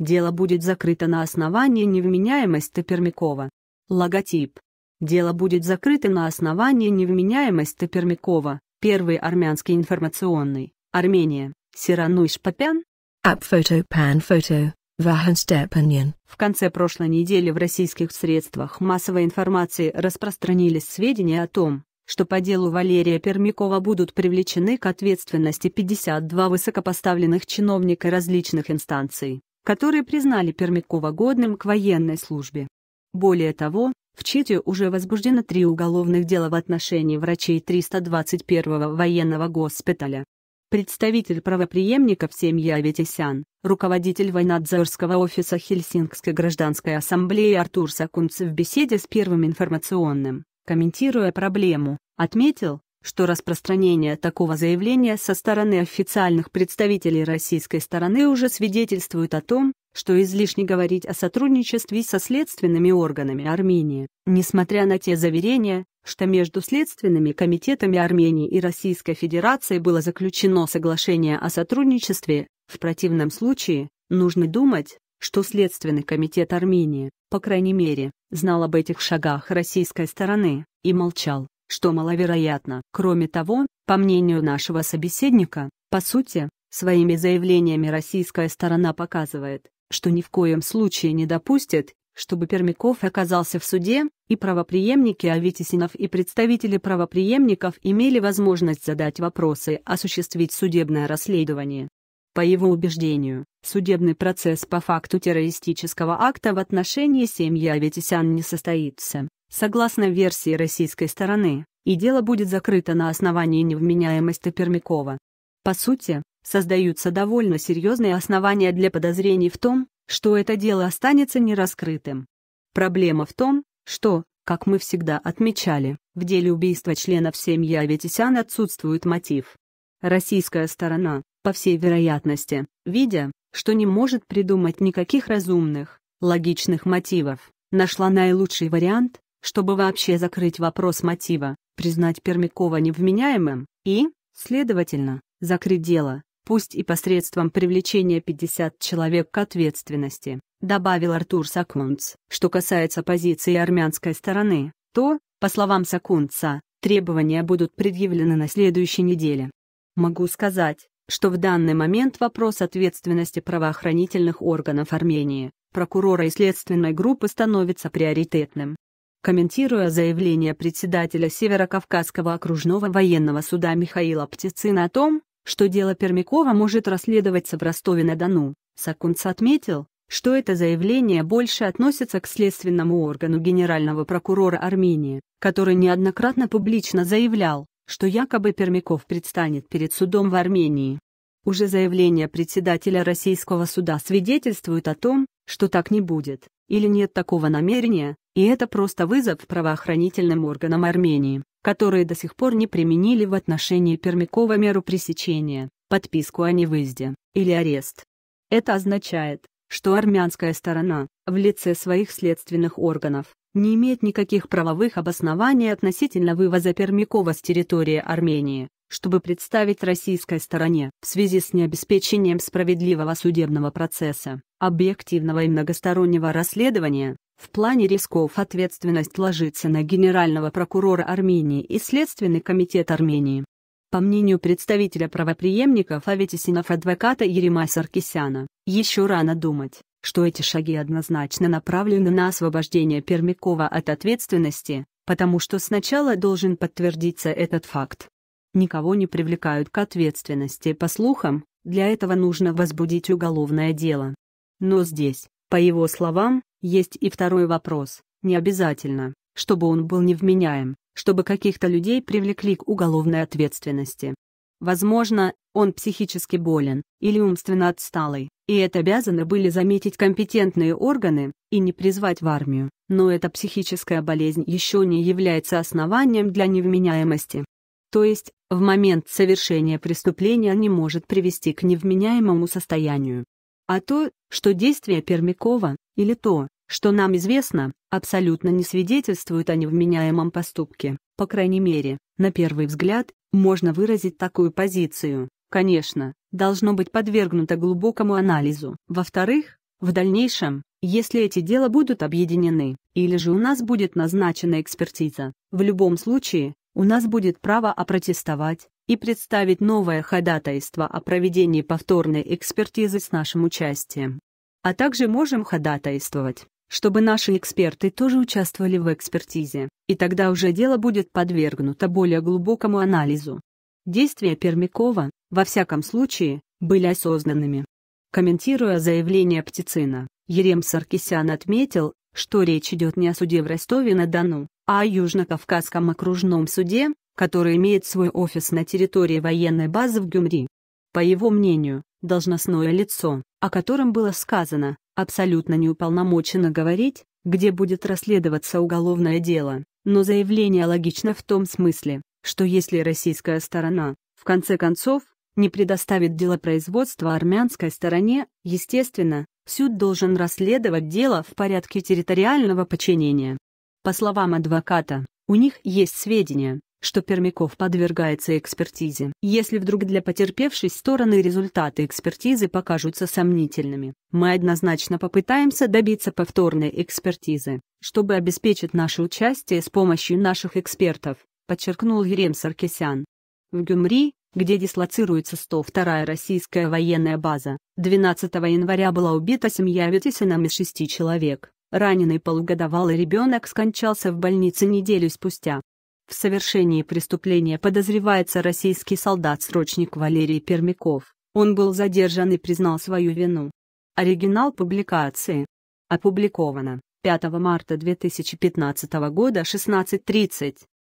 Дело будет закрыто на основании невменяемости Пермякова. Логотип. Дело будет закрыто на основании невменяемости Пермякова, первый армянский информационный, Армения, Сирануш Папян. Апфото пан фото. В конце прошлой недели в российских средствах массовой информации распространились сведения о том, что по делу Валерия Пермякова будут привлечены к ответственности 52 высокопоставленных чиновника различных инстанций которые признали Пермякова годным к военной службе. Более того, в Чите уже возбуждено три уголовных дела в отношении врачей 321-го военного госпиталя. Представитель правоприемников семьи Аветисян, руководитель войнадзорского офиса Хельсинкской гражданской ассамблеи Артур Сакунц в беседе с Первым информационным, комментируя проблему, отметил, что распространение такого заявления со стороны официальных представителей российской стороны уже свидетельствует о том, что излишне говорить о сотрудничестве со следственными органами Армении, несмотря на те заверения, что между следственными комитетами Армении и Российской Федерации было заключено соглашение о сотрудничестве, в противном случае, нужно думать, что Следственный комитет Армении, по крайней мере, знал об этих шагах российской стороны и молчал что маловероятно. Кроме того, по мнению нашего собеседника, по сути, своими заявлениями российская сторона показывает, что ни в коем случае не допустит, чтобы Пермяков оказался в суде, и правоприемники Аветисинов и представители правоприемников имели возможность задать вопросы, осуществить судебное расследование. По его убеждению, судебный процесс по факту террористического акта в отношении семьи Аветисян не состоится, согласно версии российской стороны, и дело будет закрыто на основании невменяемости Пермякова. По сути, создаются довольно серьезные основания для подозрений в том, что это дело останется нераскрытым. Проблема в том, что, как мы всегда отмечали, в деле убийства членов семьи Аветисян отсутствует мотив. Российская сторона, по всей вероятности, видя, что не может придумать никаких разумных, логичных мотивов, нашла наилучший вариант, чтобы вообще закрыть вопрос мотива, признать Пермякова невменяемым и, следовательно, закрыть дело, пусть и посредством привлечения 50 человек к ответственности, добавил Артур Сакунц. Что касается позиции армянской стороны, то, по словам Сакунца, требования будут предъявлены на следующей неделе. Могу сказать, что в данный момент вопрос ответственности правоохранительных органов Армении, прокурора и следственной группы становится приоритетным. Комментируя заявление председателя Северокавказского окружного военного суда Михаила Птицына о том, что дело Пермякова может расследоваться в Ростове-на-Дону, Сакунц отметил, что это заявление больше относится к следственному органу генерального прокурора Армении, который неоднократно публично заявлял, что якобы Пермяков предстанет перед судом в Армении. Уже заявление председателя российского суда свидетельствует о том, что так не будет, или нет такого намерения, и это просто вызов правоохранительным органам Армении, которые до сих пор не применили в отношении Пермякова меру пресечения, подписку о невыезде, или арест. Это означает, что армянская сторона, в лице своих следственных органов, не имеет никаких правовых обоснований относительно вывоза Пермякова с территории Армении, чтобы представить российской стороне в связи с необеспечением справедливого судебного процесса, объективного и многостороннего расследования, в плане рисков ответственность ложится на Генерального прокурора Армении и Следственный комитет Армении. По мнению представителя правоприемников Аветисинов адвоката Еремая Саркисяна, еще рано думать, что эти шаги однозначно направлены на освобождение Пермякова от ответственности, потому что сначала должен подтвердиться этот факт. Никого не привлекают к ответственности по слухам, для этого нужно возбудить уголовное дело. Но здесь, по его словам, есть и второй вопрос, не обязательно, чтобы он был невменяем, чтобы каких-то людей привлекли к уголовной ответственности. Возможно, он психически болен или умственно отсталый, и это обязаны были заметить компетентные органы и не призвать в армию, но эта психическая болезнь еще не является основанием для невменяемости. То есть, в момент совершения преступления не может привести к невменяемому состоянию. А то, что действия Пермякова, или то, что нам известно, абсолютно не свидетельствуют о невменяемом поступке, по крайней мере, на первый взгляд, можно выразить такую позицию, конечно, должно быть подвергнуто глубокому анализу. Во-вторых, в дальнейшем, если эти дела будут объединены, или же у нас будет назначена экспертиза, в любом случае, у нас будет право опротестовать и представить новое ходатайство о проведении повторной экспертизы с нашим участием. А также можем ходатайствовать чтобы наши эксперты тоже участвовали в экспертизе, и тогда уже дело будет подвергнуто более глубокому анализу. Действия Пермякова, во всяком случае, были осознанными. Комментируя заявление Птицина, Ерем Саркисян отметил, что речь идет не о суде в Ростове-на-Дону, а о Южно-Кавказском окружном суде, который имеет свой офис на территории военной базы в Гюмри по его мнению, должностное лицо, о котором было сказано, абсолютно не уполномочено говорить, где будет расследоваться уголовное дело, но заявление логично в том смысле, что если российская сторона, в конце концов, не предоставит дело производства армянской стороне, естественно, суд должен расследовать дело в порядке территориального подчинения. По словам адвоката, у них есть сведения, что Пермяков подвергается экспертизе, если вдруг для потерпевшей стороны результаты экспертизы покажутся сомнительными. Мы однозначно попытаемся добиться повторной экспертизы, чтобы обеспечить наше участие с помощью наших экспертов, подчеркнул Ерем Саркисян. В Гюмри, где дислоцируется 102-я российская военная база, 12 января была убита семья Витисина из шести человек. Раненый полугодовалый ребенок скончался в больнице неделю спустя. В совершении преступления подозревается российский солдат-срочник Валерий Пермяков. Он был задержан и признал свою вину. Оригинал публикации. Опубликовано 5 марта 2015 года 16.30.